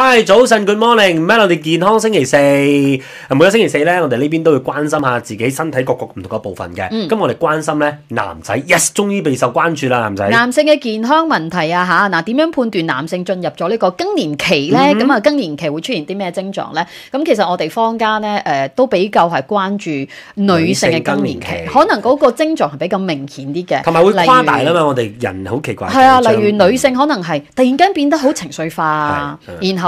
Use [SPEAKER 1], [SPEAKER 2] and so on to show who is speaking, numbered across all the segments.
[SPEAKER 1] 嗨，早晨，Good morning，咩？我哋健康星期四，每个個星期四咧，我哋呢邊都會關心下自己身體各個唔同嘅部分嘅。咁我哋關心咧，男仔一終於備受關注啦，男仔。男
[SPEAKER 2] 性嘅健康問題啊，吓，嗱點樣判斷男性進入咗呢個更年期咧？咁啊，更年期會出現啲咩症狀咧？咁其實我哋坊間咧，誒都比較係關注女性嘅更年期，可能嗰個症狀係比較明顯啲嘅，同埋會夸大啦嘛。
[SPEAKER 1] 我哋人好奇怪，係啊，例如
[SPEAKER 2] 女性可能係突然間變得好情緒化，然后。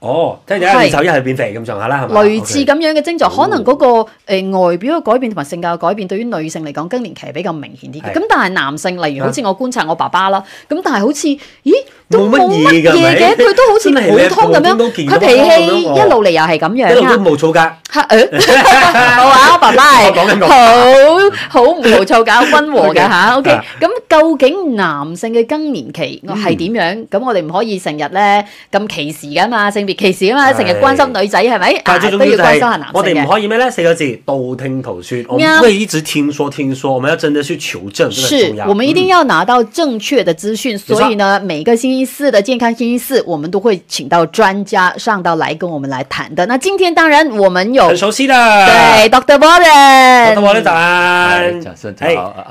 [SPEAKER 1] 哦，即系一手一系变肥咁上下啦，系嘛？类似
[SPEAKER 2] 咁样嘅症状，可能嗰个诶外表嘅改变同埋性格嘅改变，对于女性嚟讲更年期比较明显啲嘅。咁但系男性，例如好似我观察我爸爸啦，咁但系好似，咦，都冇乜嘢嘅，佢都好似普通咁样，佢脾气一路嚟又系咁样，一路
[SPEAKER 1] 都冇躁㗎。吓，
[SPEAKER 2] 我话我爸爸，好好唔无躁噶，温和噶吓，OK。咁究竟男性嘅更年期系点样？咁我哋唔可以成日咧咁歧视噶嘛，性。歧 e 啊嘛，成日关心女仔系咪？都要关心下男我哋唔
[SPEAKER 1] 可以咩咧？四个字，道听途说。我唔会一直听说听说，我们要真的去求证。是，我们一定要
[SPEAKER 2] 拿到正确的资讯。所以呢，每个星期四的健康星期四，我们都会请到专家上到来跟我们来谈的。那今天当然我们有很熟悉的对，Doctor Warren，Doctor Warren 早安，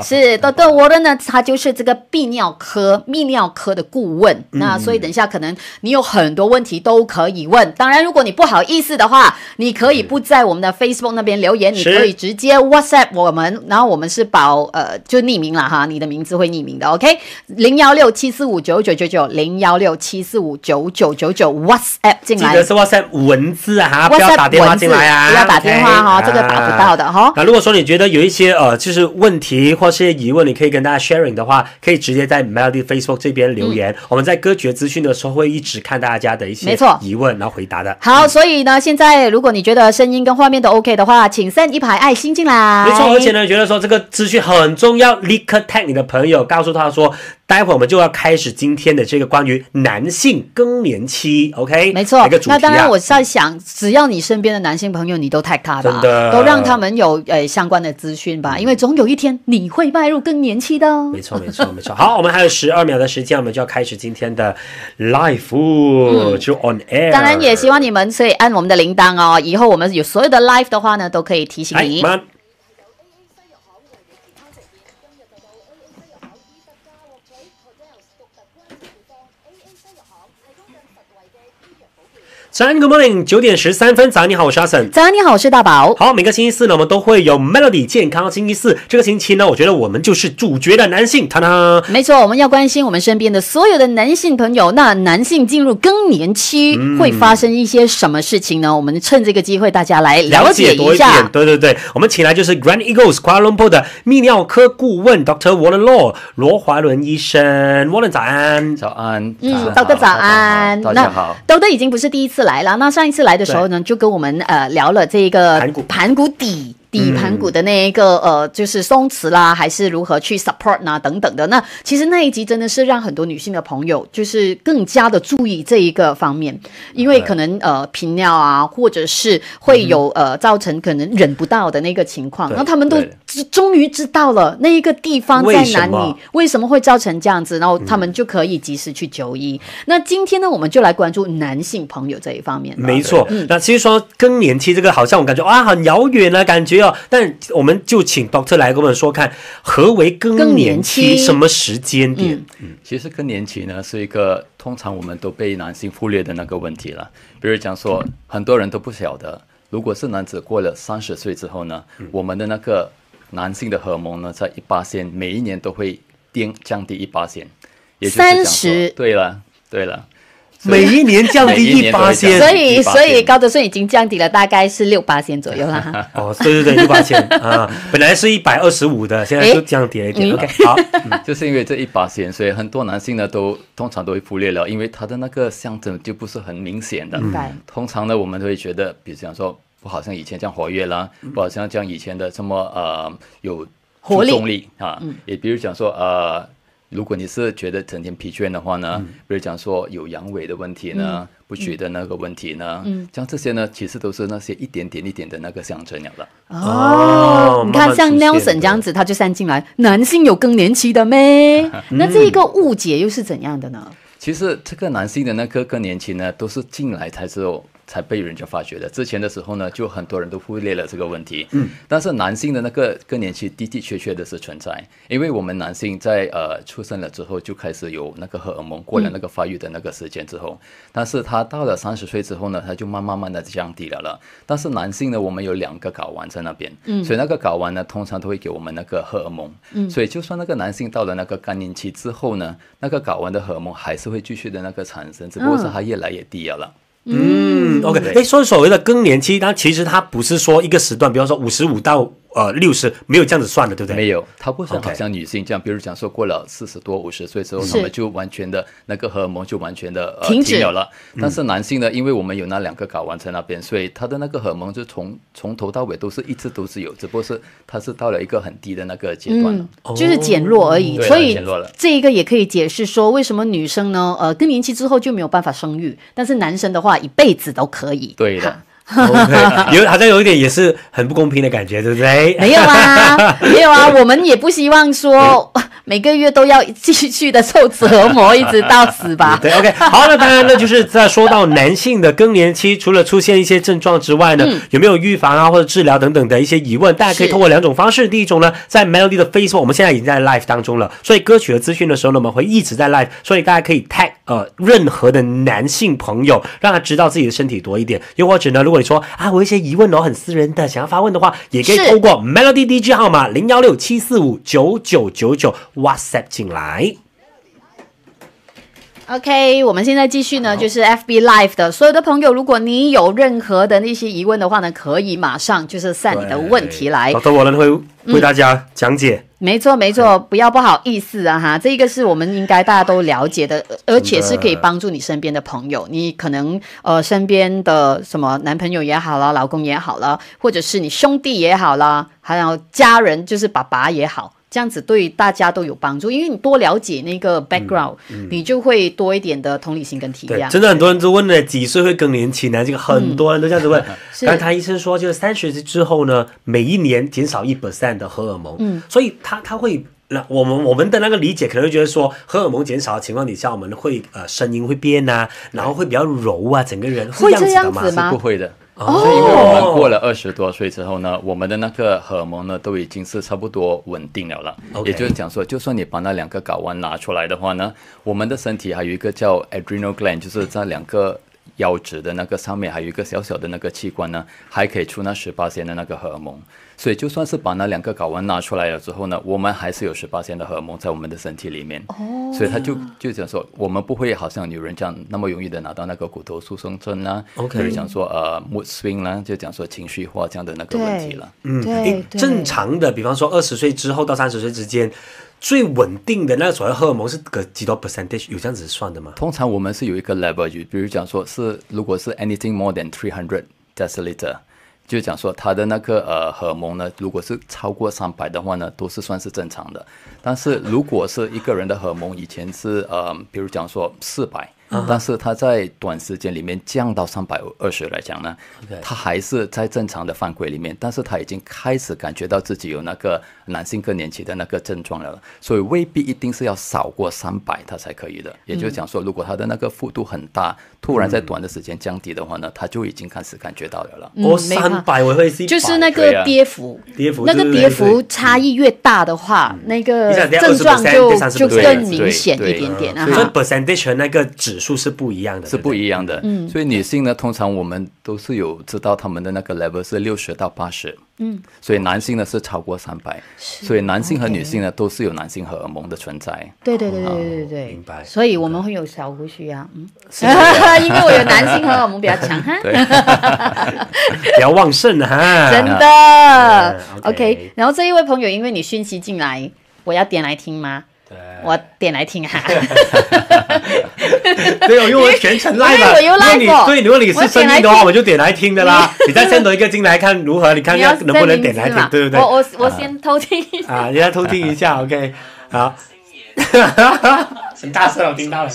[SPEAKER 2] 是 Doctor Warren 呢，他就是这个泌尿科泌尿科的顾问。那所以等下可能你有很多问题都可。疑问，当然，如果你不好意思的话，你可以不在我们的 Facebook 那边留言，你可以直接 WhatsApp 我们，然后我们是保呃就匿名了哈，你的名字会匿名的。OK，零幺六七四五九九九九，零幺六七四五九九九九 WhatsApp 进来，记得是
[SPEAKER 1] WhatsApp 文字啊，不要打电话进来啊，不要打电话哈，这个打不到的哈。那如果说你觉得有一些呃就是问题或是疑问，你可以跟大家 sharing 的话，可以直接在 Melody Facebook 这边留言，我们在歌曲资讯的时候会一直看大家的一些没错疑。问然后回答的好，
[SPEAKER 2] 所以呢，现在如果你觉得声音跟画面都 OK 的话，请送一排爱心进来。没错，而且
[SPEAKER 1] 呢，觉得说这个资讯很重要，立刻 t a g 你的朋友，告诉他说。待会儿我们就要开始今天的这个关于男性更年期，OK？没错。个主题。那当然，我
[SPEAKER 2] 在想，只要你身边的男性朋友，你都太他的都让他们有呃相关的资讯吧，因为总有一天你会迈入更年期的。没错，没错，没错。
[SPEAKER 1] 好，我们还有十二秒的时间，我们要开始今天的 live，就 on
[SPEAKER 2] air。当然，也希望你们可以按我们的铃铛哦，以后我们有所有的 live 的话呢，都可以提醒你。
[SPEAKER 1] 三个 morning 九点十三分，早安，你好，我是阿森。早安，你好，我是大宝。好，每个星期四呢，我们都会有 melody 健康星期四。这个星期呢，我觉得我们就是主角的男性，他糖，
[SPEAKER 2] 没错，我们要关心我们身边的所有的男性朋友。那男性进入更年期会发生一些什么事情呢？我们趁这个机会，大家来了解多一点。
[SPEAKER 1] 对对对，我们请来就是 Grand Eagles Kuala Lumpur 的泌尿科顾问 Doctor Walter Law 罗华伦医生。w o r r e n 早安。早安。嗯，道个早
[SPEAKER 2] 安。大家好。都都已经不是第一次了。来了，那上一次来的时候呢，就跟我们呃聊了这个盘古底。底盘股的那一个呃，就是松弛啦，还是如何去 support 呢？等等的那其实那一集真的是让很多女性的朋友就是更加的注意这一个方面，因为可能呃频尿啊，或者是会有呃造成可能忍不到的那个情况，那他们都终于知道了那一个地方在哪里，为什么会造成这样子，然后他们就可以及时去就医。那今天呢，我们就来关注男性朋友这一方面。
[SPEAKER 1] 没错，那其实说更年期这个好像我感觉啊很遥远啊感觉。对啊，
[SPEAKER 3] 但我们就请 Doctor 来给我们说看何为
[SPEAKER 1] 更年期，什么时
[SPEAKER 3] 间点？嗯，其实更年期呢是一个通常我们都被男性忽略的那个问题了。比如讲说，很多人都不晓得，如果是男子过了三十岁之后呢，我们的那个男性的荷蒙呢，在一八线，每一年都会跌降低一八线，也就是三十。对了，对了。每一年降低一
[SPEAKER 1] 八
[SPEAKER 2] 千，所以所以高德税已经降低了，大概是六八千左右啦。
[SPEAKER 3] 哦，对对对，六八
[SPEAKER 2] 千 啊，
[SPEAKER 3] 本来是一百二十五的，现
[SPEAKER 2] 在就
[SPEAKER 1] 降低了一点。好，
[SPEAKER 3] 就是因为这一八千，所以很多男性呢都通常都会忽略了，因为他的那个象征就不是很明显的。嗯，通常呢，我们会觉得，比如讲说，我好像以前这样活跃啦，我好像像以前的这么呃有活力啊，也比如讲说呃。如果你是觉得整天疲倦的话呢，比如讲说有阳痿的问题呢，不举得那个问题呢，嗯，像这些呢，其实都是那些一点点一点的那个象征鸟了。哦，你看像 Nelson 这样
[SPEAKER 2] 子，他就散进来，男性有更年期的咩？那这一个误解又是怎样的呢？
[SPEAKER 3] 其实这个男性的那个更年期呢，都是进来才知哦。才被人家发觉的。之前的时候呢，就很多人都忽略了这个问题。嗯。但是男性的那个更年期的的确确的是存在，因为我们男性在呃出生了之后就开始有那个荷尔蒙过了那个发育的那个时间之后，但是他到了三十岁之后呢，他就慢慢慢的降低了了。但是男性呢，我们有两个睾丸在那边，所以那个睾丸呢，通常都会给我们那个荷尔蒙。嗯。所以就算那个男性到了那个更年期之后呢，那个睾丸的荷尔蒙还是会继续的那个产生，只不过是它越来越低了。
[SPEAKER 2] 嗯，OK，哎，
[SPEAKER 3] 所以所谓的更年期，它其实它不是说一个时段，比方说五十五到。呃，六十没有这样子算的，对不对？没有，它不很好像女性这样，比如讲说过了四十多五十岁之后，那么就完全的那个荷尔蒙就完全的停止了。但是男性呢，因为我们有那两个睾丸在那边，所以他的那个荷尔蒙就从从头到尾都是一直都是有，
[SPEAKER 2] 只不过是他是
[SPEAKER 3] 到了一个很低的那个阶段，嗯，就是减弱而已。所以这
[SPEAKER 2] 一个也可以解释说，为什么女生呢，呃，更年期之后就没有办法生育，但是男生的话一辈子都可以。对的。
[SPEAKER 1] 有好像有一点也是很不公平的感觉，对不对？没有
[SPEAKER 2] 啊，没有啊，我们也不希望说 每个月都要继续的受折磨，一直到死吧。对，OK，好那当
[SPEAKER 1] 然，那就是在说到男性的更年期，除了出现一些症状之外呢，有没有预防啊或者治疗等等的一些疑问？大家可以通过两种方式，第一种呢，在 Melody 的 Facebook，我们现在已经在 Live 当中了，所以歌曲和资讯的时候呢，我们会一直在 Live，所以大家可以 Tag 呃任何的男性朋友，让他知道自己的身体多一点，又或者呢，如果会说啊，我一些疑问哦，很私人的，想要发问的话，也可以通过 Melody DJ 号码零幺六七四五九九九九 WhatsApp 进来。
[SPEAKER 2] OK，我们现在继续呢，就是 FB Live 的所有的朋友，如果你有任何的那些疑问的话呢，可以马上就是晒你的问题来，好的，
[SPEAKER 1] 我呢会为大家讲解。
[SPEAKER 2] 没错，没错，不要不好意思啊，哈，这一个是我们应该大家都了解的，而且是可以帮助你身边的朋友。你可能呃，身边的什么男朋友也好啦，老公也好啦，或者是你兄弟也好啦，还有家人，就是爸爸也好。这样子对大家都有帮助，因为你多了解那个 background，你就会多一点的同理心跟体谅。真的很
[SPEAKER 1] 多人都问了几岁会更年期呢？这个很多人都这样子问。但 是他医生说，就是三十岁之后呢，每一年减少一 percent 的荷尔蒙。嗯，所以他他会，我们我们的那个理解可能会觉得说，荷尔蒙减少的情况底下，我们会呃声音会变啊，然后会比较柔啊，整个人会这样
[SPEAKER 3] 子吗？不会的。是因为我们过了二十多岁之后呢，我们的那个荷尔蒙呢都已经是差不多稳定了了。也就是讲说，就算你把那两个睾丸拿出来的话呢，我们的身体还有一个叫 adrenal gland，就是在两个腰子的那个上面还有一个小小的那个器官呢，还可以出那十八弦的那个荷尔蒙。所以就算是把那两个睾丸拿出来了之后呢，我们还是有十八线的荷尔蒙在我们的身体里面。哦。所以他就就讲说，我们不会好像女人这样那么容易的拿到那个骨头塑松症啦。OK。就讲说呃木性啦，就讲说情绪化这样的那个问题了。嗯，对。正常的，比方说二十岁之后到三十岁之间，最稳定的那所谓荷尔蒙是个几多 percentage？有这样子算的吗？通常我们是有一个 level，比如讲说是如果是 anything more than three hundred deciliter。就讲说他的那个呃荷蒙呢，如果是超过三百的话呢，都是算是正常的。但是如果是一个人的荷蒙以前是呃，比如讲说四百。但是他在短时间里面降到三百二十来讲呢，他还是在正常的范围里面。但是他已经开始感觉到自己有那个男性更年期的那个症状了，所以未必一定是要少过三百他才可以的。也就讲说，如果他的那个幅度很大，突然在短的时间降低的话呢，他就已经开始感觉到了了。我三百我会就是那个跌幅，跌幅那个跌幅
[SPEAKER 2] 差异越大的话，那个症状就就更明显一点
[SPEAKER 3] 点啊。所以 percentage 那个值。指数是不一样的，是不一样的。嗯，所以女性呢，通常我们都是有知道他们的那个 level 是六十到八十。嗯，所以男性呢是超过三百。所以男性和女性呢都是有男性荷尔蒙的存在。
[SPEAKER 2] 对对对对对对对，明白。所以我们会有小胡须啊，嗯，因为我有男性荷尔蒙比较强，比较 旺盛哈，真的。OK，然后这一位朋友，因为你讯息进来，我要点来听吗？我点来听哈。
[SPEAKER 1] 对，我因为全程赖着，所以你，所以果你是声音的话，我就点来听的啦。你 再先挪一个进来，看如何？你看一下能不能点来听，对不对？我我我先
[SPEAKER 2] 偷听一下。啊，
[SPEAKER 1] 你要偷听一下，OK？好，请 很大声，我听到了。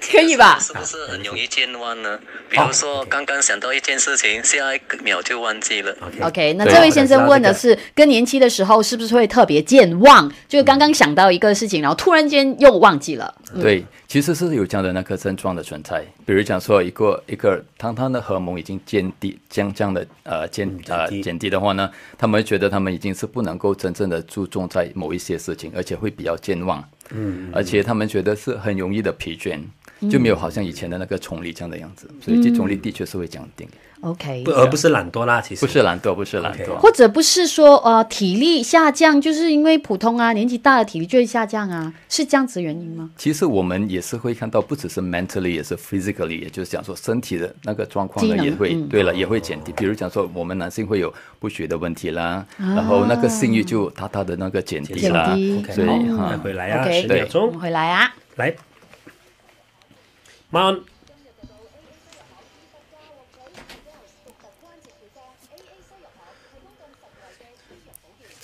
[SPEAKER 2] 可以吧？是不是很容易健
[SPEAKER 1] 忘呢？比如说，刚刚想到一件事情，下一秒就忘记了。OK，那这位
[SPEAKER 2] 先生问的是，更年期的时候是不是会特别健忘？就刚刚想到一个事情，然后突然间又忘记了。
[SPEAKER 3] 对，其实是有这样的那颗症状的存在。比如讲说，一个一个，当他的荷蒙已经降低、降降的呃降呃减低的话呢，他们会觉得他们已经是不能够真正的注重在某一些事情，而且会比较健忘。嗯，而且他们觉得是很容易的疲倦。就没有好像以前的那个重力这样的样子，所以这重力的确是会降低。OK，不，而不是懒惰啦，其实不是懒惰，不是懒惰，或
[SPEAKER 2] 者不是说呃体力下降，就是因为普通啊年纪大了体力就会下降啊，是这样子原因吗？
[SPEAKER 3] 其实我们也是会看到，不只是 mentally 也是 physically，也就是讲说身体的那个状况呢也会，对了也会减低。比如讲说我们男性会有不学的问题啦，然后那个性欲就大大的那个减低啦。OK，以、再回来呀，十秒钟回来啊，来。Man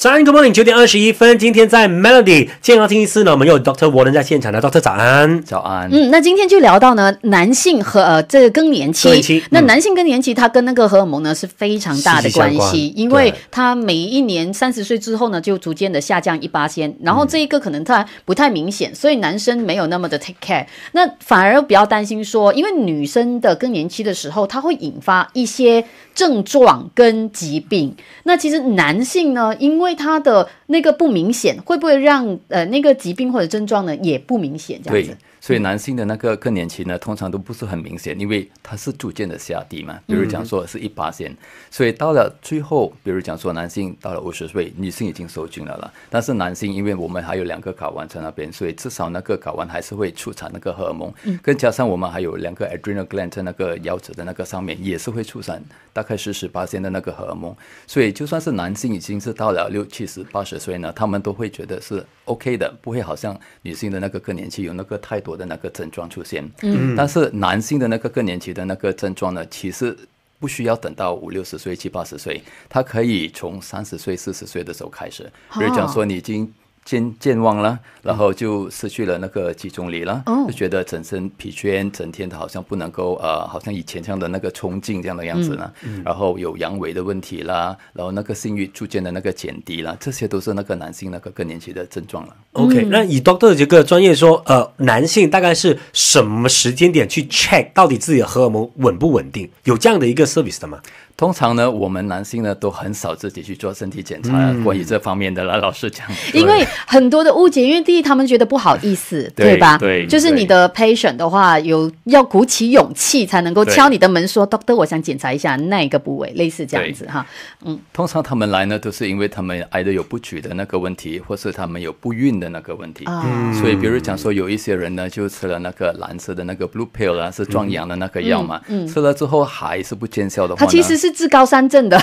[SPEAKER 1] 早安，Good morning，九点二十一分。今天在 Melody 健康星期四呢，我们有 Doctor w a r r e n 在现场的 Doctor 早安，早安。嗯，
[SPEAKER 2] 那今天就聊到呢，男性和呃这个更年期。那男性更年期，他跟那个荷尔蒙呢是非常大的关系，因为他每一年三十岁之后呢，就逐渐的下降一八千，然后这一个可能他不太明显，所以男生没有那么的 take care，那反而比较担心说，因为女生的更年期的时候，他会引发一些。症状跟疾病，那其实男性呢，因为他的。那个不明显，会不会让呃那个疾病或者症状呢也不明显？这样子。对，
[SPEAKER 3] 所以男性的那个更年期呢，通常都不是很明显，因为它是逐渐的下低嘛。比如讲说是一八线，所以到了最后，比如讲说男性到了五十岁，女性已经收精了了，但是男性因为我们还有两个睾丸在那边，所以至少那个睾丸还是会出产那个荷尔蒙，嗯，更加上我们还有两个 adrenal gland 在那个腰子的那个上面也是会出产大概十八线的那个荷尔蒙，所以就算是男性已经是到了六七十八十。所以呢，他们都会觉得是 OK 的，不会好像女性的那个更年期有那个太多的那个症状出现。嗯，但是男性的那个更年期的那个症状呢，其实不需要等到五六十岁、七八十岁，他可以从三十岁、四十岁的时候开始，比如讲说你已经。健健忘了，然后就失去了那个集中力了，就觉得整身疲倦，整天的好像不能够呃，好像以前这样的那个冲劲这样的样子呢。然后有阳痿的问题啦，然后那个性欲逐渐的那个减低了，这些都是那个男性那个更年期的症状了。
[SPEAKER 1] OK，那以 Doctor 这个专业说，呃，男性大概是什么时间点去 check 到底自己的荷尔
[SPEAKER 3] 蒙稳不稳定，有这样的一个 service 的吗？通常呢，我们男性呢都很少自己去做身体检查，关于这方面的啦，老师讲，因为
[SPEAKER 2] 很多的误解，因为第一他们觉得不好意思，对吧？对，就是你的 patient 的话，有要鼓起勇气才能够敲你的门说，doctor，我想检查一下那一个部位，类似这样子哈。嗯，通常他们
[SPEAKER 3] 来呢都是因为他们挨的有不举的那个问题，或是他们有不孕的那个问题嗯，所以，比如讲说，有一些人呢就吃了那个蓝色的那个 blue pill 啊，是壮阳的那个药嘛，吃了之后还是不见效的。他其实。
[SPEAKER 2] 是。治高山症的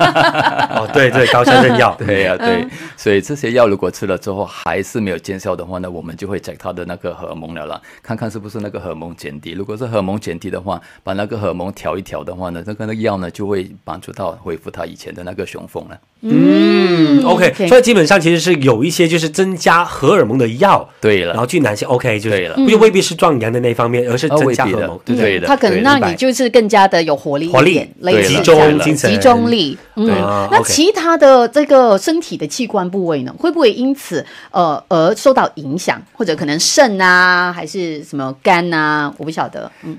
[SPEAKER 3] 哦，对对，高山症药，对呀对，所以这些药如果吃了之后还是没有见效的话呢，我们就会在他的那个荷尔蒙了了，看看是不是那个荷尔蒙减低。如果是荷尔蒙减低的话，把那个荷尔蒙调一调的话呢，那个那个药呢就会帮助到恢复他以前的那个雄风了。嗯，OK，所以基本上其实是有一些就是增加荷尔蒙的药，
[SPEAKER 1] 对了，然后去男性 OK 就是，又未必是壮阳的那方面，而是增加荷尔蒙，对的，他可能让你
[SPEAKER 2] 就是更加的有活力，活力，集中精神、集中力，嗯，那其他的这个身体的器官部位呢，会不会因此呃而受到影响，或者可能肾啊，还是什么肝啊，我不晓得。嗯，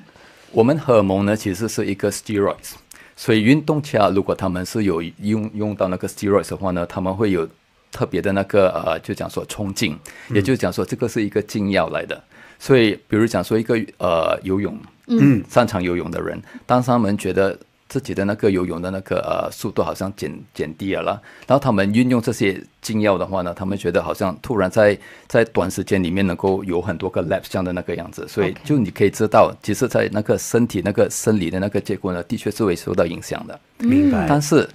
[SPEAKER 3] 我们荷尔蒙呢，其实是一个 steroids，所以运动起来，如果他们是有用用到那个 steroids 的话呢，他们会有特别的那个呃，就讲说冲劲，也就是讲说这个是一个禁药来的。所以，比如讲说一个呃游泳，嗯，擅长游泳的人，当他们觉得自己的那个游泳的那个呃速度好像减减低了啦，然后他们运用这些禁药的话呢，他们觉得好像突然在在短时间里面能够有很多个 laps 像的那个样子，所以就你可以知道，其实在那个身体那个生理的那个结果呢，的确是会受到影响的。明白，但是。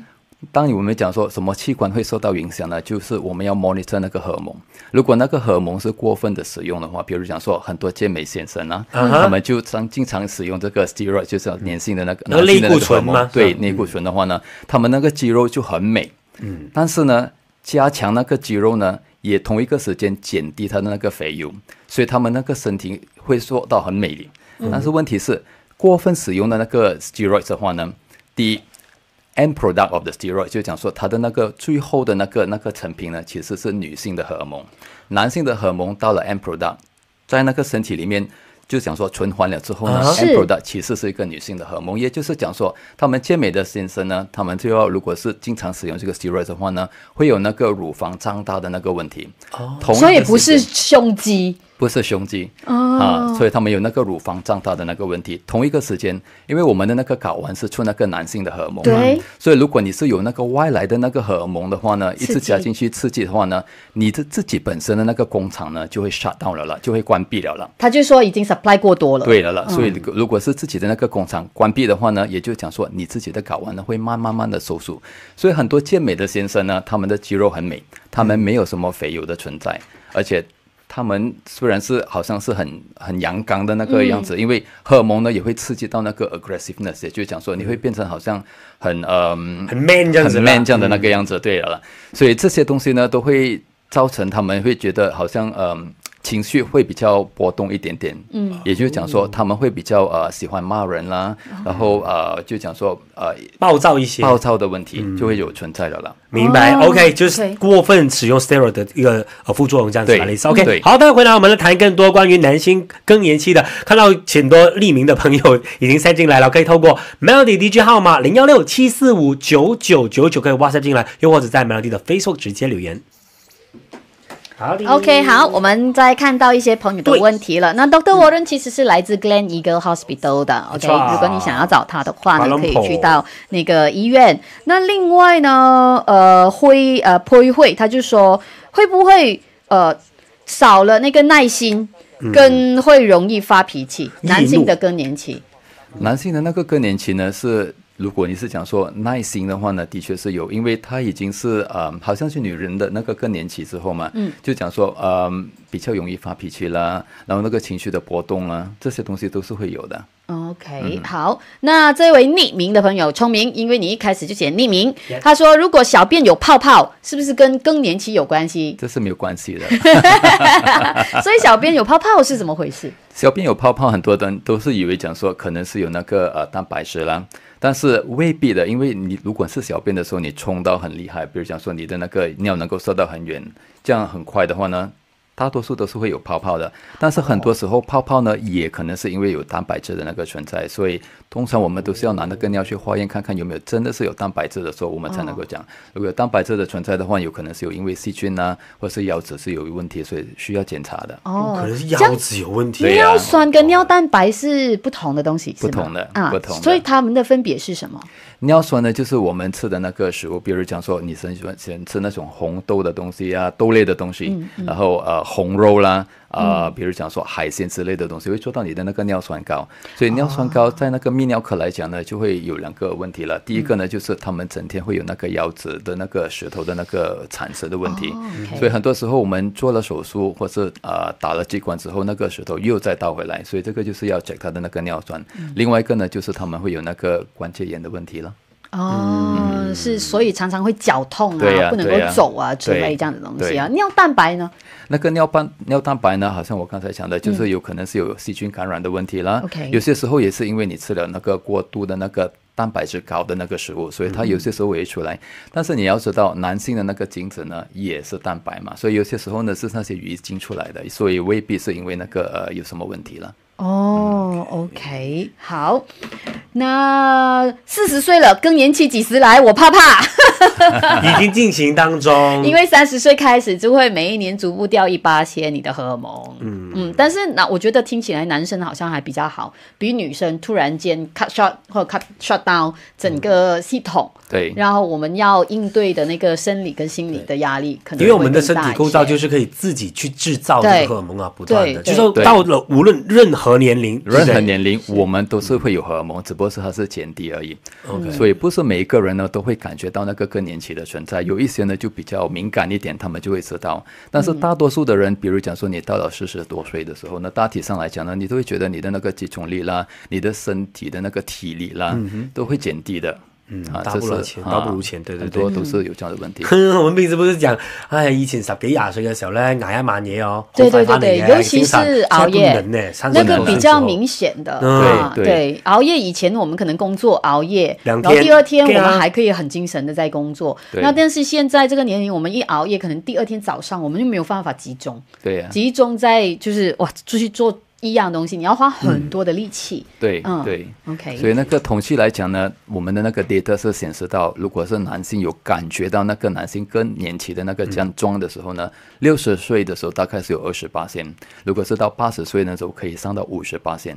[SPEAKER 3] 当我们讲说什么器官会受到影响呢？就是我们要 monitor 那个荷蒙。如果那个荷蒙是过分的使用的话，比如讲说很多健美先生啊，他们就常经常使用这个 steroid，就是粘性的那个内固醇吗？对，内固醇的话呢，他们那个肌肉就很美。嗯，但是呢，加强那个肌肉呢，也同一个时间减低他的那个肥油，所以他们那个身体会做到很美丽。但是问题是，过分使用的那个 steroid 的话呢，第一。N product of the steroid 就讲说，它的那个最后的那个那个成品呢，其实是女性的荷尔蒙。男性的荷尔蒙到了 N product，在那个身体里面，就想说存环了之后呢 n product 其实是一个女性的荷尔蒙。也就是讲说，他们健美的先生呢，他们就要如果是经常使用这个 steroid 的话呢，会有那个乳房胀大的那个问题。哦，所以不是
[SPEAKER 2] 胸肌。
[SPEAKER 3] 不是胸肌
[SPEAKER 2] 啊，所以
[SPEAKER 3] 他没有那个乳房胀大的那个问题。同一个时间，因为我们的那个睾丸是出那个男性的荷尔蒙，对，所以如果你是有那个外来的那个荷尔蒙的话呢，一次加进去刺激的话呢，你的自己本身的那个工厂呢就会 shut down 了了，就会关闭了了。
[SPEAKER 2] 他就说已经 supply 过多了，对了了，所以
[SPEAKER 3] 如果是自己的那个工厂关闭的话呢，也就讲说你自己的睾丸呢会慢慢慢的收缩，所以很多健美的先生呢，他们的肌肉很美，他们没有什么肥油的存在，而且。他们虽然是好像是很很阳刚的那个样子，因为荷尔蒙呢也会刺激到那个 aggressiveness，也就讲说你会变成好像很嗯很 man 这样子，很 man 这样的那个样子，对了，所以这些东西呢都会造成他们会觉得好像呃。情绪会比较波动一点点，嗯，也就是讲说他们会比较呃喜欢骂人啦，然后呃就讲说呃暴躁一些，暴躁的问题就会有存在的了。明白，OK，就
[SPEAKER 1] 是过分使用 steroid 的一个副作用这样子 o k 好，再回来我们来谈更多关于男性更年期的。看到很多匿名的朋友已经塞进来了，可以透过 Melody DJ 号码零幺六七四五九九九九可以挖塞进来，又或者在 Melody 的 Facebook 直接留言。
[SPEAKER 2] OK，好，我们再看到一些朋友的问题了。那 Doctor Warren 其实是来自 Glenn Eagle Hospital 的。OK，如果你想要找他的话，呢，可以去到那个医院。那另外呢，呃，灰呃，潘慧他就说，会不会呃少了那个耐心，跟会容易发脾气？男性的更年期，
[SPEAKER 3] 男性的那个更年期呢是。如果你是讲说耐心的话呢，的确是有，因为她已经是呃，好像是女人的那个更年期之后嘛，嗯，就讲说呃，比较容易发脾气啦，然后那个情绪的波动啦，这些东西都是会有的。
[SPEAKER 2] OK，好，那这位匿名的朋友聪明，因为你一开始就写匿名，他说如果小便有泡泡，是不是跟更年期有关系？
[SPEAKER 3] 这是没有关系的，所以
[SPEAKER 2] 小便有泡泡是怎么回事？
[SPEAKER 3] 小便有泡泡，很多人都是以为讲说可能是有那个呃蛋白质啦。但是未必的，因为你如果是小便的时候，你冲到很厉害，比如讲说你的那个尿能够射到很远，这样很快的话呢？大多数都是会有泡泡的，但是很多时候泡泡呢，也可能是因为有蛋白质的那个存在，所以通常我们都是要拿那个尿去化验，看看有没有真的是有蛋白质的时候，我们才能够讲。如果有蛋白质的存在的话，有可能是有因为细菌啊，或是腰子是有问题，所以需要检查的。
[SPEAKER 2] 哦，可能是腰子
[SPEAKER 3] 有问题。尿酸
[SPEAKER 2] 跟尿蛋白是不同的东西，不同的啊，不同。所以它们的分别是什么？
[SPEAKER 3] 尿酸呢，就是我们吃的那个食物，比如讲说，女生喜欢吃那种红豆的东西啊，豆类的东西，然后呃。红肉啦，啊，比如讲说海鲜之类的东西，会做到你的那个尿酸高，所以尿酸高在那个泌尿科来讲呢，就会有两个问题了。第一个呢，就是他们整天会有那个腰子的那个石头的那个产生的问题，所以很多时候我们做了手术或是啊打了激光之后，那个石头又再倒回来，所以这个就是要降他的那个尿酸。另外一个呢，就是他们会有那个关节炎的问题了。
[SPEAKER 2] 哦。是，所以常常会脚痛啊，不能够走啊之类这样的东西啊。尿蛋白呢？
[SPEAKER 3] 那个尿斑尿蛋白呢，好像我刚才讲的，就是有可能是有细菌感染的问题啦。有些时候也是因为你吃了那个过度的那个蛋白质高的那个食物，所以它有些时候也会出来。但是你要知道，男性的那个精子呢也是蛋白嘛，所以有些时候呢是那些鱼精出来的，所以未必是因为那个呃有什么问题了。
[SPEAKER 2] 哦，OK，好，那四十岁了，更年期几时来？我怕怕。
[SPEAKER 1] 已经进行当中。因为
[SPEAKER 2] 三十岁开始就会每一年逐步掉一八千你的荷尔蒙。嗯嗯，但是那我觉得听起来男生好像还比较好，比女生突然间 cut shot 或 cut s h u t down 整个系统。对。然后我们要应对的那个生理跟心理的压力，可能因为我们的身体构造
[SPEAKER 3] 就是可以自己去制造荷尔蒙啊，不断的，就是到了无论任何。和年龄，任何年龄，我们都是会有荷尔蒙，只不过是它是减低而已。所以不是每一个人呢都会感觉到那个更年期的存在，有一些呢就比较敏感一点，他们就会知道。但是大多数的人，比如讲说你到了四十多岁的时候，那大体上来讲呢，你都会觉得你的那个集中力啦，你的身体的那个体力啦，都会减低的。嗯，大不如前，大不如前，对对对，都是有这样
[SPEAKER 1] 的问题。我们平时不是讲，唉，以前十几廿岁嘅时候咧，挨一晚夜哦，对对对，尤其是熬夜，那个比较
[SPEAKER 2] 明显的，对对，熬夜以前我们可能工作熬夜，然后第二天我们还可以很精神的在工作，那但是现在这个年龄，我们一熬夜，可能第二天早上我们就没有办法集中，对，集中在就是哇，出去做。一样东西，你要花很多的力气。
[SPEAKER 3] 对，对，OK。所以那个统计来讲呢，我们的那个 data 是显示到，如果是男性有感觉到那个男性更年期的那个这样装的时候呢，六十岁的时候大概是有二十八线，如果是到八十岁的时候可以上到五十八线。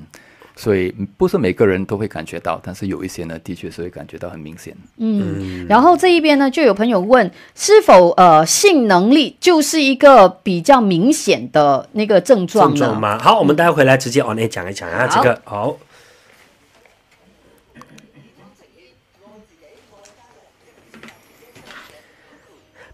[SPEAKER 3] 所以不是每个人都会感觉到，但是有一些呢，的确是会感觉到很明显。
[SPEAKER 2] 嗯，然后这一边呢，就有朋友问，是否呃性能力就是一个比较明显的那个症状呢？好，我们
[SPEAKER 1] 待会回来直接往内讲一讲啊，这个好。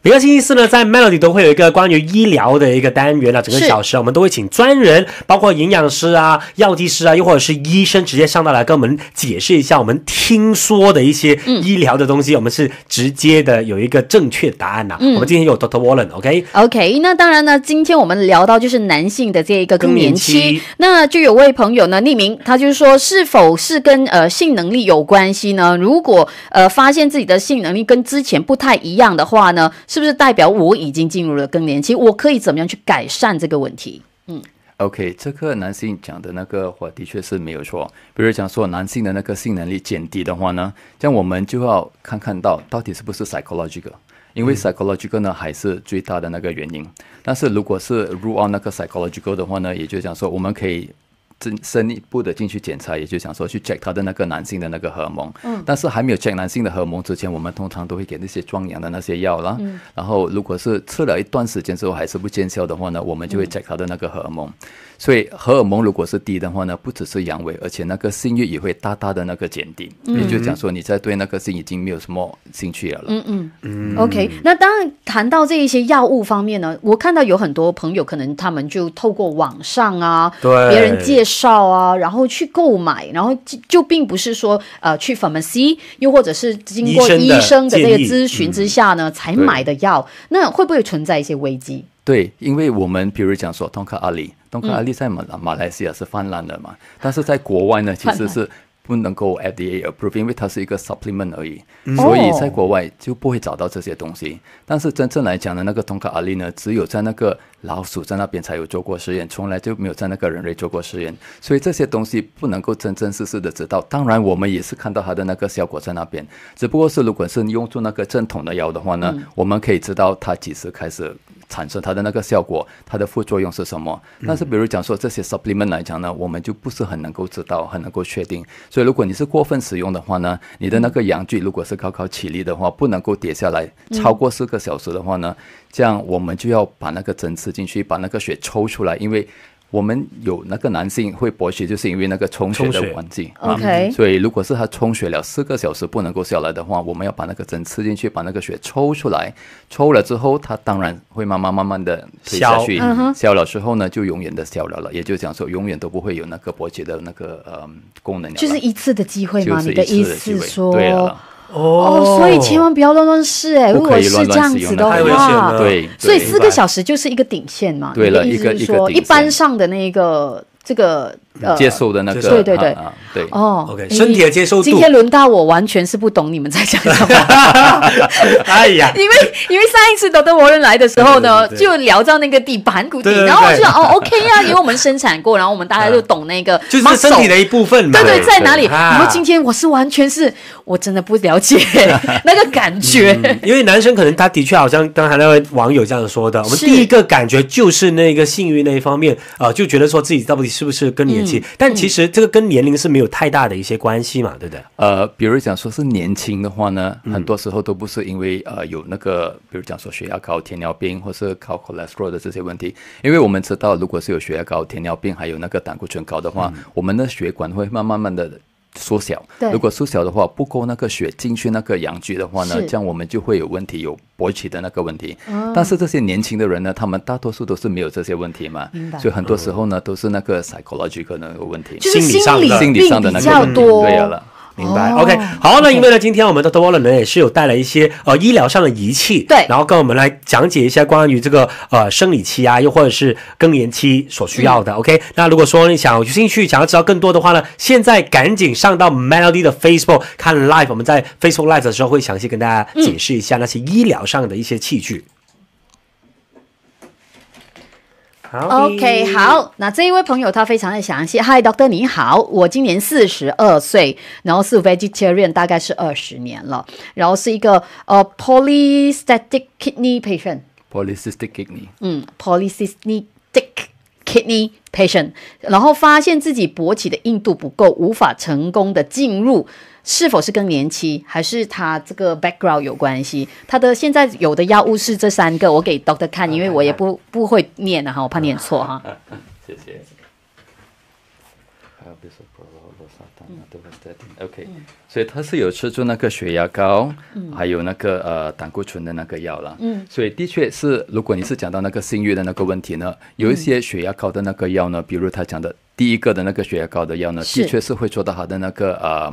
[SPEAKER 1] 每个星期四呢，在 Melody 都会有一个关于医疗的一个单元了，整个小时我们都会请专人，包括营养师啊、药剂师啊，又或者是医生直接上到来跟我们解释一下我们听说的一些医疗的东西，我们是直接的有一个正确答案呐。我们今天有 Doctor w a r r e n
[SPEAKER 2] OK？OK。那当然呢，今天我们聊到就是男性的这一个更年期，那就有位朋友呢匿名，他就是说是否是跟呃性能力有关系呢？如果呃发现自己的性能力跟之前不太一样的话呢？是不是代表我已经进入了更年期？我可以怎么样去改善这个问题？嗯
[SPEAKER 3] ，OK，这个男性讲的那个话的确是没有错。比如讲说男性的那个性能力减低的话呢，这样我们就要看看到到底是不是 psychological，因为 psychological 呢还是最大的那个原因。但是如果是 rule on 那个 psychological 的话呢，也就讲说我们可以。深一步的进去检查，也就想说去 check 他的那个男性的那个荷尔蒙。嗯，但是还没有 check 男性的荷尔蒙之前，我们通常都会给那些壮阳的那些药啦。嗯，然后如果是吃了一段时间之后还是不见效的话呢，我们就会 check 他的那个荷尔蒙。所以荷尔蒙如果是低的话呢，不只是阳痿，而且那个性欲也会大大的那个减低，也就讲说你在对那个性已经没有什么兴趣了。嗯嗯嗯。OK，
[SPEAKER 2] 那当然谈到这一些药物方面呢，我看到有很多朋友可能他们就透过网上啊，对别人介绍啊，然后去购买，然后就就并不是说呃去 pharmacy，又或者是经过医生的那个咨询之下呢才买的药，那会不会存在一些危机？
[SPEAKER 3] 对，因为我们比如讲说通卡阿里。东革阿利在马马来西亚是泛滥的嘛，但是在国外呢，其实是。不能够 FDA approve，因为它是一个 supplement 而已，所以在国外就不会找到这些东西。但是真正来讲呢，那个通卡阿利呢，只有在那个老鼠在那边才有做过实验，从来就没有在那个人类做过实验，所以这些东西不能够真真实实的知道。当然，我们也是看到它的那个效果在那边，只不过是如果是用住那个正统的药的话呢，我们可以知道它几时开始产生它的那个效果，它的副作用是什么。但是比如讲说这些 supplement 来讲呢，我们就不是很能够知道，很能够确定。所以，如果你是过分使用的话呢，你的那个阳具如果是高考起立的话，不能够叠下来超过四个小时的话呢，这样我们就要把那个针刺进去，把那个血抽出来，因为。我们有那个男性会勃起，就是因为那个充血的环境啊。所以如果是他充血了四个小时不能够下来的话，我们要把那个针刺进去，把那个血抽出来。抽了之后，他当然会慢慢慢慢的下去。消了之后呢，就永远的消了了，也就讲说永远都不会有那个勃起的那个呃功能了。就是一次
[SPEAKER 2] 的机会吗？你的意思说？对了。哦，所以千万不要乱乱试哎，如果是这样子的话，对，所以四个小时就是一个顶线嘛。对了，一个一个一般上的那个这个。接受的那个，对对对，对哦，OK，身体的接受度。今天轮到我，完全是不懂你们在讲什么。
[SPEAKER 3] 哎呀，
[SPEAKER 2] 因为因为上一次德国人来的时候呢，就聊到那个底盘骨底，然后我就想哦 OK 呀，因为我们生产过，然后我们大家就懂那个，就是身体的一
[SPEAKER 1] 部分嘛。对对，在哪里？然后今
[SPEAKER 2] 天我是完全是我真的不了解 那个感觉，
[SPEAKER 1] 因为男生可能他的确好像刚才那位网友这样子说的，我们第一个感觉就是那个性欲那一方面
[SPEAKER 3] 啊，就觉得说自己到底是不是跟你。但其实这个跟年龄是没有太大的一些关系嘛，对不对？呃，比如讲说是年轻的话呢，很多时候都不是因为呃有那个，比如讲说血压高、糖尿病或是高 cholesterol 的这些问题，因为我们知道，如果是有血压高、糖尿病还有那个胆固醇高的话，我们的血管会慢慢慢的。缩小，如果缩小的话，不勾那个血进去那个阳具的话呢，这样我们就会有问题，有勃起的那个问题。但是这些年轻的人呢，他们大多数都是没有这些问题嘛，所以很多时候呢，都是那个 p s y c h o l o g i a l 那有问题，就是心理心理上的那个问题，对了。明白，OK，好。那因为呢，今天我们的多伦呢也是有带来一些呃医疗上的仪器，
[SPEAKER 1] 对，然后跟我们来讲解一下关于这个呃生理期啊，又或者是更年期所需要的，OK。那如果说你想有兴趣，想要知道更多的话呢，现在赶紧上到 Melody 的 Facebook 看 Live，我们在 Facebook Live 的时候会详细跟大家解释一下那些医疗上的一些器具。
[SPEAKER 2] OK，好，那这一位朋友他非常的详细。Hi，Doctor，你好，我今年四十二岁，然后是 Vegetarian，大概是二十年了，然后是一个呃 Polycystic Kidney Patient。
[SPEAKER 3] Polycystic Kidney。
[SPEAKER 2] 嗯，Polycystic Kidney Patient，然后发现自己勃起的硬度不够，无法成功的进入。是否是更年期，还是他这个 background 有关系？他的现在有的药物是这三个，我给 doctor 看，因为我也不不会念的哈，我怕念错哈。
[SPEAKER 3] 谢谢。OK，所以他是有吃住那个血压高，还有那个呃胆固醇的那个药了。嗯，所以的确是，如果你是讲到那个性欲的那个问题呢，有一些血压高的那个药呢，比如他讲的第一个的那个血压高的药呢，的确是会做得好的那个呃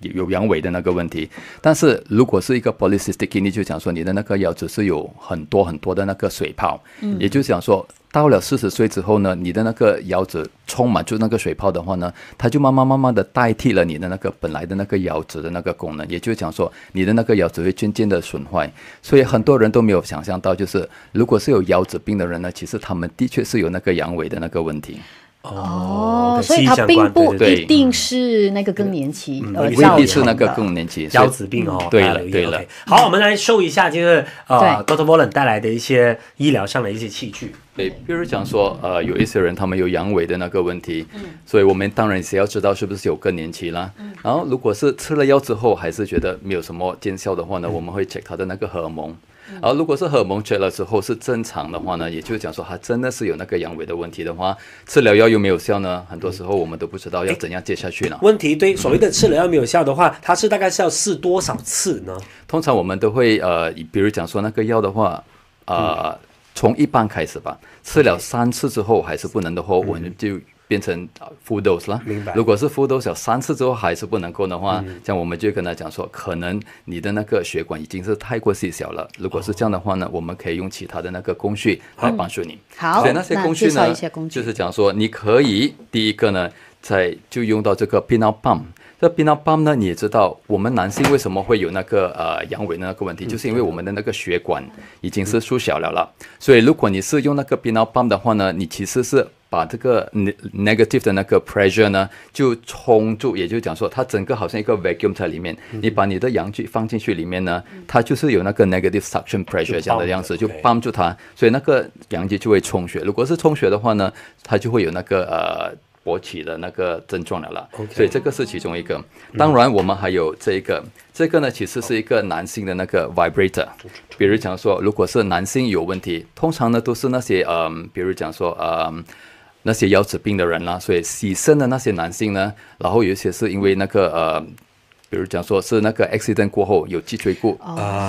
[SPEAKER 3] 有阳痿的那个问题，但是如果是一个 polycystic kidney 就讲说你的那个腰子是有很多很多的那个水泡，嗯，也就想说到了四十岁之后呢，你的那个腰子充满住那个水泡的话呢，它就慢慢慢慢的代替了你的那个本来的那个腰子的那个功能，也就讲说你的那个腰子会渐渐的损坏，所以很多人都没有想象到，就是如果是有腰子病的人呢，其实他们的确是有那个阳痿的那个问题。
[SPEAKER 2] 哦，所以它并不一定是那个更年期，未必是
[SPEAKER 3] 那个更年期，腰子病哦，对了，对了。
[SPEAKER 1] 好，我们来收一下，就是呃，Doctor Volen 带来的一些医疗上的一些器具。
[SPEAKER 3] 对，比如讲说，呃，有一些人他们有阳痿的那个问题，嗯，所以我们当然是要知道是不是有更年期嗯，然后如果是吃了药之后还是觉得没有什么见效的话呢，我们会 check 他的那个荷尔蒙。而如果是荷尔蒙缺了之后是正常的话呢，也就是讲说他真的是有那个阳痿的问题的话，吃了药又没有效呢？很多时候我们都不知道要怎样接下去了。
[SPEAKER 1] 问题对所谓的吃了药没有效的话，它是大概是要试多少次呢？
[SPEAKER 3] 通常我们都会呃，比如讲说那个药的话，呃，从一半开始吧，吃了三次之后还是不能的话，我们就。变成敷多少了？明白。如果是敷多少三次之后还是不能够的话，像我们就跟他讲说，可能你的那个血管已经是太过细小了。如果是这样的话呢，我们可以用其他的那个工序来帮助你。好，所以那些工序呢，就是讲说你可以第一个呢，在就用到这个冰囊棒。这冰囊棒呢，你也知道，我们男性为什么会有那个呃阳痿的那个问题，就是因为我们的那个血管已经是缩小了了。所以如果你是用那个冰囊棒的话呢，你其实是。把这个 neg negative 的那个 pressure 呢，就冲住，也就讲说，它整个好像一个 vacuum 在里面，你把你的阳具放进去里面呢，它就是有那个 negative suction pressure 这样的样子，就帮助它，所以那个阳具就会充血。如果是充血的话呢，它就会有那个呃勃起的那个症状了啦。所以这个是其中一个。当然，我们还有这一个，这个呢其实是一个男性的那个 vibrator，比如讲说，如果是男性有问题，通常呢都是那些呃，比如讲说呃。那些腰椎病的人啦，所以牺牲的那些男性呢，然后有一些是因为那个呃。比如讲说是那个 accident 过后有脊椎骨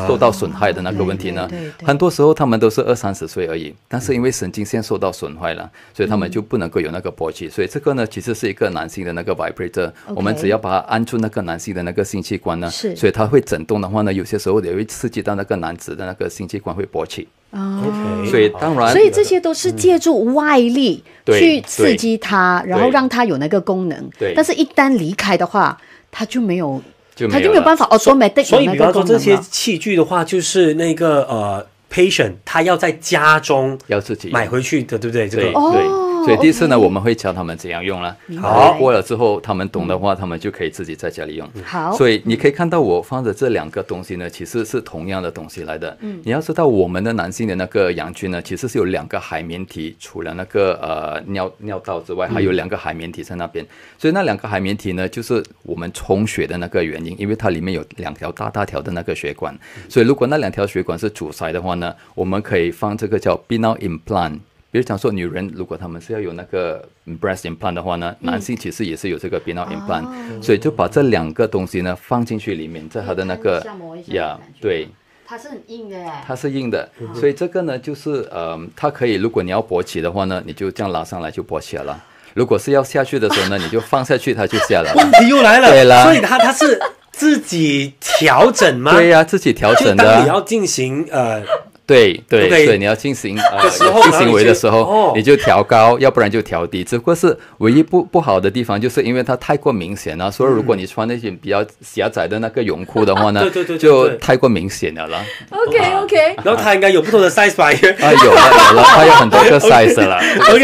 [SPEAKER 3] 受到损害的那个问题呢，很多时候他们都是二三十岁而已，但是因为神经线受到损坏了，所以他们就不能够有那个勃起。所以这个呢，其实是一个男性的那个 vibrator，我们只要把它按住那个男性的那个性器官呢，所以它会震动的话呢，有些时候也会刺激到那个男子的那个性器官会勃起。
[SPEAKER 2] OK，所以
[SPEAKER 3] 当然，所以这些都是借
[SPEAKER 2] 助外力
[SPEAKER 3] 去刺激
[SPEAKER 2] 它，然后让它有那个功能。对，但是一旦离开的话。他就没有，他就没有办法哦，所以所以不要说这些
[SPEAKER 1] 器具的话，就是那个呃
[SPEAKER 3] ，patient 他要在家中要自己买回去的，对不对？这个哦。所以第四呢，我们会教他们怎样用了。好，过了之后他们懂的话，他们就可以自己在家里用。好，所以你可以看到我放的这两个东西呢，其实是同样的东西来的。嗯，你要知道我们的男性的那个阳具呢，其实是有两个海绵体，除了那个呃尿尿道之外，还有两个海绵体在那边。所以那两个海绵体呢，就是我们充血的那个原因，因为它里面有两条大大条的那个血管。所以如果那两条血管是阻塞的话呢，我们可以放这个叫 BNO i implant。比如讲说，女人如果她们是要有那个 breast implant 的话呢，男性其实也是有这个 penile implant，所以就把这两个东西呢放进去里面，在它的那个呀，对，
[SPEAKER 2] 它是很硬的哎，
[SPEAKER 3] 它是硬的，所以这个呢就是呃，它可以，如果你要勃起的话呢，你就这样拉上来就勃起了；如果是要下去的时候呢，你就放下去它就下来。问题又来了，所以它它是自己调整吗？对呀，自己调整的。你要进行呃。对对对，你要进行 呃，性行为的时候，你就调高，要不然就调低。只不过是唯一不不好的地方，就是因为它太过明显了。所以如果你穿那件比较狭窄的那个泳裤的话呢，就太过明显了了。
[SPEAKER 2] OK OK，然后它
[SPEAKER 3] 应该有不同的 size 吧？啊有有，它有很多个 size 了
[SPEAKER 2] ，OK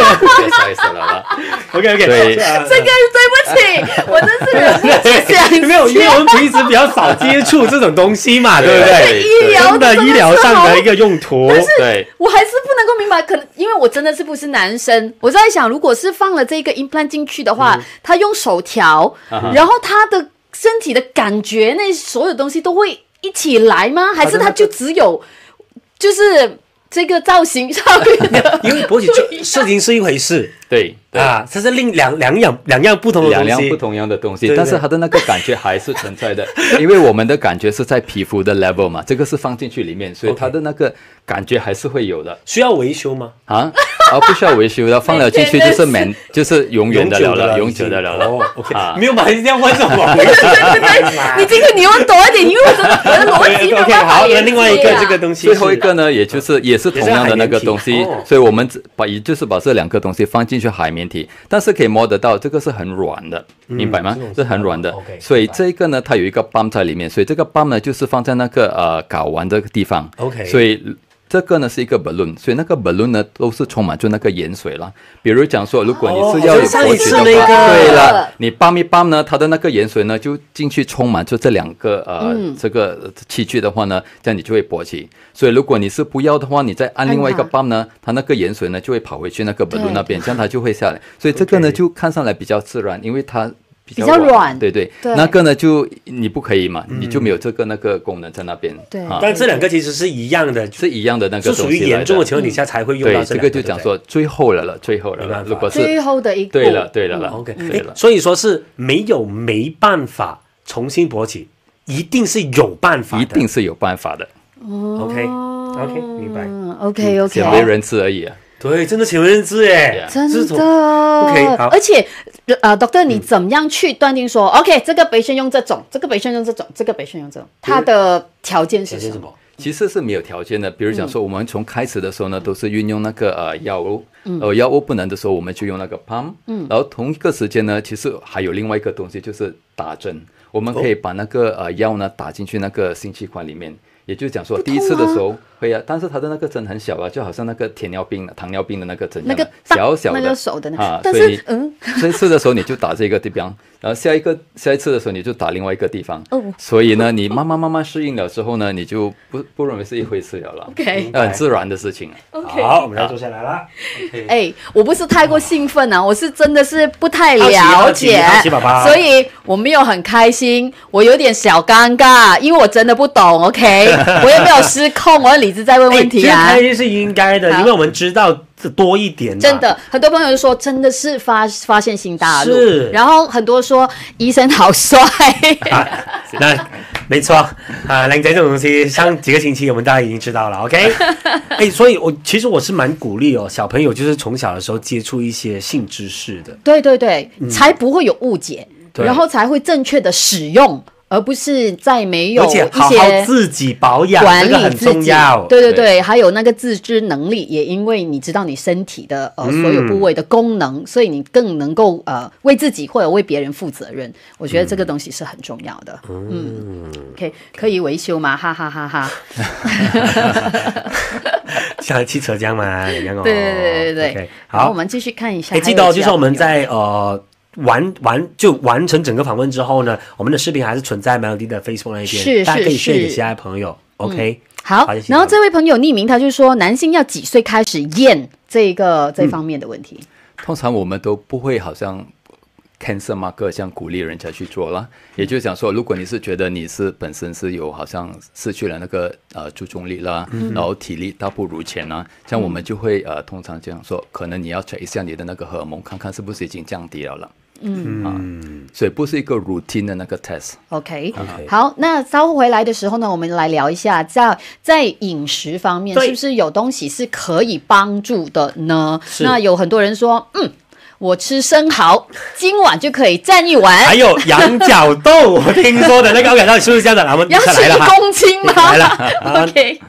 [SPEAKER 1] OK，OK 对，这
[SPEAKER 2] 个对不起，我真这是
[SPEAKER 1] 没有，因为我们平时比较少接触这种东西嘛，对不对？医真的医疗上的一个用。但是我
[SPEAKER 2] 还是不能够明白，可能因为我真的是不是男生，我在想，如果是放了这个 implant 进去的话，他用手调，然后他的身体的感觉，那所有东西都会一起来吗？还是他就只有就是这个造型上面
[SPEAKER 1] 的？因为脖子就声音是一回事。对啊，这是另两两样两样不同的两样不同样的东西，但是它的那个感觉还是
[SPEAKER 3] 存在的，因为我们的感觉是在皮肤的 level 嘛，这个是放进去里面，所以它的那个感觉还是会有的。需要维修吗？啊 啊，不需要维修的，放了进去就是免就是永远的了，永久的了了。OK，
[SPEAKER 1] 没有嘛？定要换什么？你这个你要多一点，因为我的我的逻辑比较另外一个这个东西。最后一
[SPEAKER 3] 个呢，也就是也是同样的那个东西，所以我们把也就是把这两个东西放进。进去海绵体，但是可以摸得到，这个是很软的，明白吗？是很软的。所以这个呢，它有一个棒在里面，所以这个棒呢，就是放在那个呃睾丸这个地方。OK，所以。这个呢是一个本 n 所以那个本 n 呢都是充满就那个盐水了。比如讲说，如果你是要有博取的话，对了，你泵一泵呢，它的那个盐水呢就进去充满就这两个呃这个器具的话呢，这样你就会勃起。所以如果你是不要的话，你再按另外一个泵呢，它那个盐水呢就会跑回去那个本 n 那边，这样它就会下来。所以这个呢就看上来比较自然，因为它。比较软，对对，那个呢就你不可以嘛，你就没有这个那个功能在那边。对，但这两个其实是一样的，是一样的那个是属于严重的情况底下才会用到这个。这个就讲说最后了了，最后了，如果是
[SPEAKER 1] 最后的一个，对了对了了，OK o 了。所以说是没有没办法重
[SPEAKER 3] 新勃起，一定是有办法，一定是有办法的。
[SPEAKER 2] 哦，OK OK，明白，OK OK。浅为人
[SPEAKER 3] 知而已啊，对，真的请为人知
[SPEAKER 2] 哎，真的 OK 好，而且。呃，doctor，你怎么样去断定说，OK，这个白血用这种，这个白血用这种，这个白血用这种，它的条件是什么？
[SPEAKER 3] 其实是没有条件的。比如讲说，我们从开始的时候呢，都是运用那个呃药物，呃药物不能的时候，我们就用那个 pump，嗯，然后同一个时间呢，其实还有另外一个东西就是打针，我们可以把那个呃药呢打进去那个心血管里面，也就讲说第一次的时候。对呀，但是它的那个针很小啊，就好像那个铁尿病、糖尿病的那个针，那个小小的那个手的那啊。所以嗯，这一次的时候你就打这个地方，然后下一个下一次的时候你就打另外一个地方。哦，所以呢，你慢慢慢慢适应了之后呢，你就不不认为是一回事了了。
[SPEAKER 2] OK，很自
[SPEAKER 3] 然的事情。
[SPEAKER 2] OK，好，我们要坐下来啦。OK，哎，我不是太过兴奋啊，我是真的是不太了解，所以我没有很开心。我有点小尴尬，因为我真的不懂。OK，我也没有失控，我理。一直在问问题啊！哎，开心
[SPEAKER 1] 是应该的，因为我们知道多一点。真
[SPEAKER 2] 的，很多朋友就说真的是发发现新大陆，是。然后很多说医生好帅。啊，
[SPEAKER 1] 那没错啊，林仔这种东西，上几个星期我们大家已经知道了，OK？哎，所以，我其实我是蛮鼓励哦，小朋友就是从小的时候接触一些性知识的。对
[SPEAKER 2] 对对，才不会有误解，然后才会正确的使用。而不是在没有，一些自
[SPEAKER 1] 己保养，管理很重要。对对对，
[SPEAKER 2] 还有那个自知能力，也因为你知道你身体的呃所有部位的功能，所以你更能够呃为自己或者为别人负责任。我觉得这个东西是很重要的。嗯可以可以维修吗？哈哈哈哈。哈哈哈哈哈。
[SPEAKER 1] 像 汽车讲嘛，对对对对对。好，我们
[SPEAKER 2] 继续看一下。记得，就是我们
[SPEAKER 1] 在呃。完完就完成整个访问之后呢，我们的视频还是存在 Melody 的 Facebook 那边，大家可以 s 给其他朋友。OK，
[SPEAKER 2] 好。然后这位朋友匿名，他就说：男性要几岁开始验这个这方面的问题？
[SPEAKER 3] 通常我们都不会好像 cancer 嘛，各项鼓励人家去做了。也就想说，如果你是觉得你是本身是有好像失去了那个呃注重力啦，然后体力大不如前啦，像我们就会呃通常这样说，可能你要 check 一下你的那个荷尔蒙，看看是不是已经降低了了。嗯啊，所以不是一个 routine 的那个 test。
[SPEAKER 2] OK，好，那稍后回来的时候呢，我们来聊一下，在在饮食方面是不是有东西是可以帮助的呢？那有很多人说，嗯，我吃生蚝，今晚就可以占一碗，还有羊角
[SPEAKER 1] 豆，我听说的那个，羊到豆是不是这样子？我们等一 吗？来了 k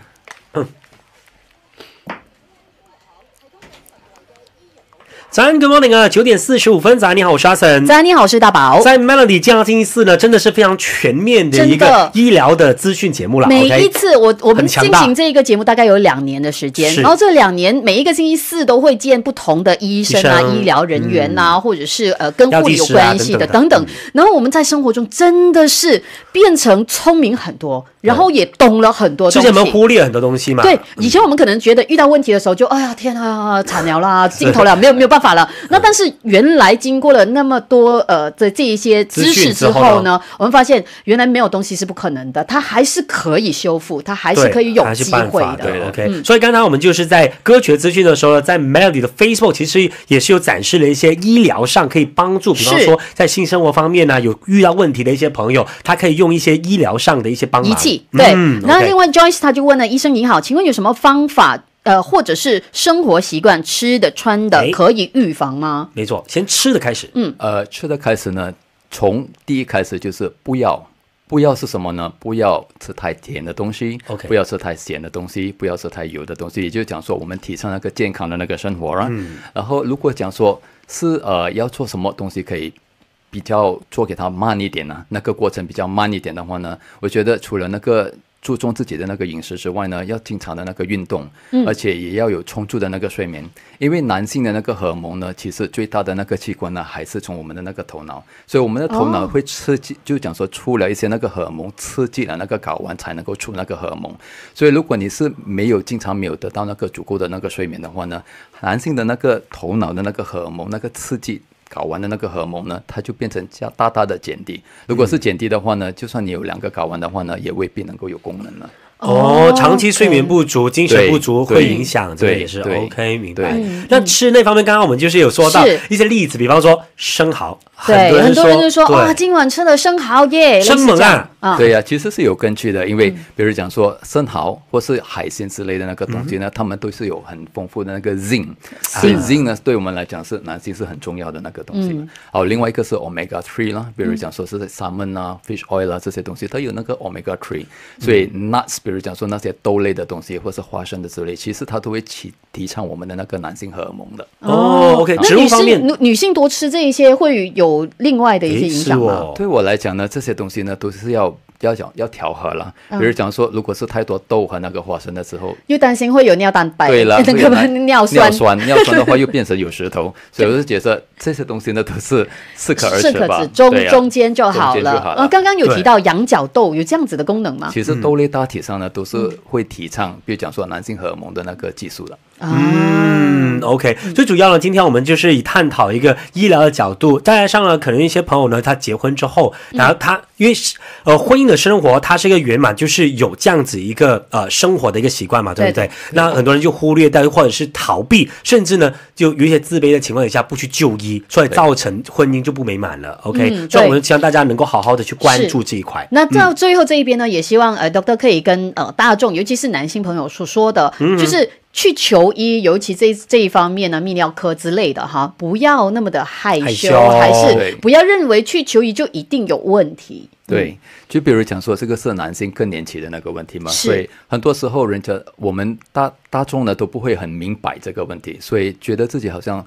[SPEAKER 1] 早上 good morning 啊，九点四十五分，早安，你好，我是阿神。早安，你好，我是大宝。在 Melody 加星期四呢，真的是非常全面的一个医疗的资讯节目了。每一次我我们进行这
[SPEAKER 2] 一个节目，大概有两年的时间，然后这两年每一个星期四都会见不同的医生啊、医疗人员啊，或者是呃跟护理有关系的等等。然后我们在生活中真的是变成聪明很多，然后也懂了很多，东西。之前我们忽略很
[SPEAKER 1] 多东西嘛。对，
[SPEAKER 2] 以前我们可能觉得遇到问题的时候就哎呀天啊惨了啦，镜 头了，没有没有办法。法了。那但是原来经过了那么多呃的这一些知识之后呢，我们发现原来没有东西是不可能的，它还是可以修复，它还是可以有机会的。对
[SPEAKER 1] ，OK。所以刚才我们就是在歌曲资讯的时候，在 Melody 的 Facebook 其实也是有展示了一些医疗上可以帮助，比方说在性生活方面呢有遇到问题的一些朋友，他可以用一些医疗上的一些帮忙。仪器。对。然后另外
[SPEAKER 2] Joyce 他就问了医生你好，请问有什么方法？呃，或者是生活习惯、吃的、穿的，可以预防吗？
[SPEAKER 3] 没错，先吃的开始。嗯，呃，吃的开始呢，从第一开始就是不要，不要是什么呢？不要吃太甜的东西，OK，不要吃太咸的东西，不要吃太油的东西。也就讲说，我们提倡那个健康的那个生活啊。嗯。然后，如果讲说是呃要做什么东西可以比较做给他慢一点呢？那个过程比较慢一点的话呢，我觉得除了那个。注重自己的那个饮食之外呢，要经常的那个运动，而且也要有充足的那个睡眠。因为男性的那个荷尔蒙呢，其实最大的那个器官呢，还是从我们的那个头脑，所以我们的头脑会刺激，就讲说出了一些那个荷尔蒙，刺激了那个睾丸才能够出那个荷尔蒙。所以如果你是没有经常没有得到那个足够的那个睡眠的话呢，男性的那个头脑的那个荷尔蒙那个刺激。睾丸的那个核膜呢，它就变成加大大的减低。如果是减低的话呢，就算你有两个睾丸的话呢，也未必能够有功能了。哦，长期睡眠不足、精神不足会影响，这个也是 OK，明白。
[SPEAKER 1] 那吃那方面，刚刚我们就是有说到一
[SPEAKER 3] 些例子，比方说生蚝。对，很多人就说啊，
[SPEAKER 2] 今晚吃了生蚝耶，生猛啊！对啊，
[SPEAKER 3] 其实是有根据的，因为比如讲说生蚝或是海鲜之类的那个东西呢，他们都是有很丰富的那个锌，所以锌呢，对我们来讲是男性是很重要的那个东西。好，另外一个是 omega three 啦，比如讲说是 salmon 啊，fish oil 啊这些东西它有那个 omega three，所以 nuts 比如讲说那些豆类的东西或是花生的之类，其实它都会提提倡我们的那个男性荷尔蒙的。哦，OK，植物方面，女
[SPEAKER 2] 女性多吃这一些会有。有另外的一些影响嘛？
[SPEAKER 3] 对我来讲呢，这些东西呢都是要要讲要调和了。比如讲说，如果是太多豆和那个花生的时候，
[SPEAKER 2] 又担心会有尿蛋白，对了，那个尿酸，尿酸的话又
[SPEAKER 3] 变成有石头，所以我就觉得这些东西呢都是适可而适可止，中中间就好了。刚刚有提到
[SPEAKER 2] 羊角豆有这样子的功能吗？其实豆
[SPEAKER 3] 类大体上呢都是会提倡，比如讲说男性荷尔蒙的那个激素的。嗯，OK，最主要呢，今天我们就是以探讨
[SPEAKER 1] 一个医疗的角度，再加上呢，可能一些朋友呢，他结婚之后，然后他因为呃婚姻的生活，它是一个圆满，就是有这样子一个呃生活的一个习惯嘛，对不对？那很多人就忽略掉，或者是逃避，甚至呢，就有一些自卑的情况底下不去就医，所以造成婚姻就不美满了，OK。所以，我们希望大家能够好好的去关注这一块。
[SPEAKER 2] 那到最后这一边呢，也希望呃 Doctor 可以跟呃大众，尤其是男性朋友所说的，就是。去求医，尤其这这一方面呢，泌尿科之类的哈，不要那么的害羞，还是不要认为去求医就一定有问题。
[SPEAKER 3] 对，就比如讲说，这个是男性更年期的那个问题嘛，所以很多时候人家我们大大众呢都不会很明白这个问题，所以觉得自己好像。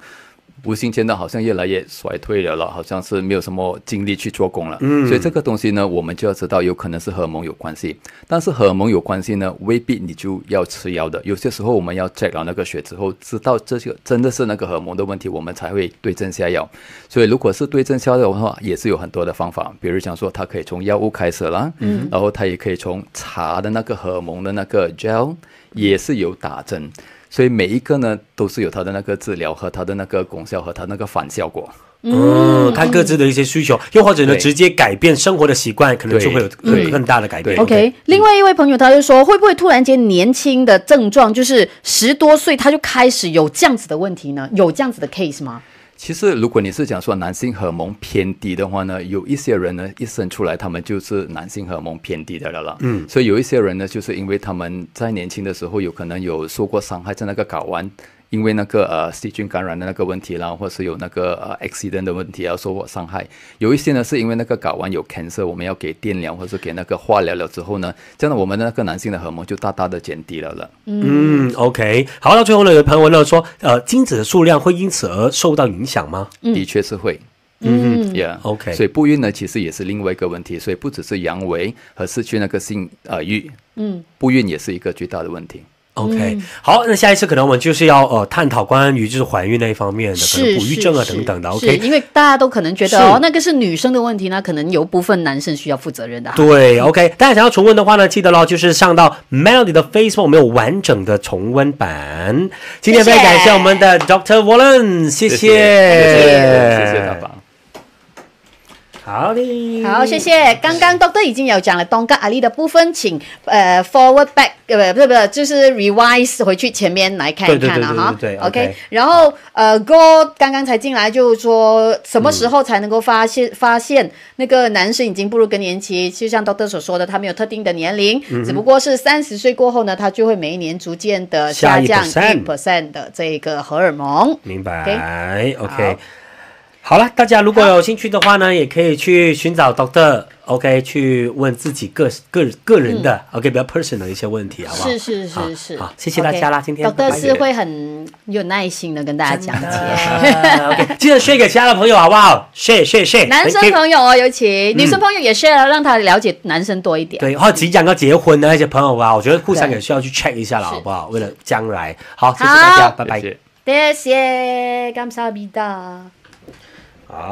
[SPEAKER 3] 无形间的好像越来越衰退了，了好像是没有什么精力去做工了。嗯，所以这个东西呢，我们就要知道有可能是荷蒙有关系，但是荷蒙有关系呢，未必你就要吃药的。有些时候我们要 check 了那个血之后，知道这些真的是那个荷蒙的问题，我们才会对症下药。所以如果是对症下药的话，也是有很多的方法，比如讲说他可以从药物开始啦，嗯，然后他也可以从茶的那个荷蒙的那个 gel，也是有打针。所以每一个呢，都是有它的那个治疗和它的那个功效和它那个反效果，
[SPEAKER 1] 嗯，看各自的
[SPEAKER 3] 一些需求，又或者呢，直接改变生活的习惯，可能就
[SPEAKER 1] 会有更大的改变。
[SPEAKER 2] OK，另外一位朋友他就说，会不会突然间年轻的症状，就是十多岁他就开始有这样子的问题呢？有这样子的 case 吗？其实，
[SPEAKER 3] 如果你是讲说男性荷蒙偏低的话呢，有一些人呢一生出来他们就是男性荷蒙偏低的了了。嗯，所以有一些人呢，就是因为他们在年轻的时候有可能有受过伤害，在那个睾丸。因为那个呃细菌感染的那个问题啦，或是有那个呃 accident 的问题要受我伤害，有一些呢是因为那个睾丸有 cancer，我们要给电疗或者给那个化疗了之后呢，这样我们那个男性的荷尔蒙就大大的减低了了。嗯，OK，好到最后呢有朋友了说，呃，精子的数量会因此而受到影响吗？的确是会。嗯，Yeah，OK，所以不孕呢其实也是另外一个问题，所以不只是阳痿和失去那个性呃欲，嗯，不孕也是一个巨大的问题。OK，好，那下一次可能我们就是要呃探讨关于就是怀孕那一方面的，可能不育症啊等
[SPEAKER 2] 等的。OK，因为大家都可能觉得哦，那个是女生的问题那可能有部分男生需要负责任的。对
[SPEAKER 1] ，OK，大家想要重温的话呢，记得咯，就是上到 Melody 的 Facebook，没有完整的重温版。今天非常感谢我们的 Doctor Wallen，谢谢。谢
[SPEAKER 3] 谢。
[SPEAKER 2] 好嘞，好，谢谢。刚刚 Doctor 已经有讲了，东哥阿丽的部分，请呃，forward back，呃，不是不是，就是 revise 回去前面来看一看了哈。OK，然后呃，哥刚刚才进来就说，什么时候才能够发现发现那个男生已经步入更年期？就像 Doctor 所说的，他没有特定的年龄，只不过是三十岁过后呢，他就会每一年逐渐的下降一 percent 的这个荷尔蒙。
[SPEAKER 1] 明白？OK。好了，大家如果有兴趣的话呢，也可以去寻找 Doctor OK，去问自己个个个人的 OK，比较 personal 的一些问题，好不好？是是是是。好，谢谢大家啦，今天 Doctor 是
[SPEAKER 2] 会很有耐心的跟大家讲解。OK，记得
[SPEAKER 1] share 给他的朋友，好不好？share share share。男生朋
[SPEAKER 2] 友哦，尤其女生朋友也 share，让他了解男生多一点。对，或者
[SPEAKER 1] 即将要结婚的那些朋友吧，我觉得互相也需要去 check 一下了，好不好？为了
[SPEAKER 3] 将来。好，谢谢大家，拜拜。谢
[SPEAKER 2] 谢，感谢感得。
[SPEAKER 3] 아.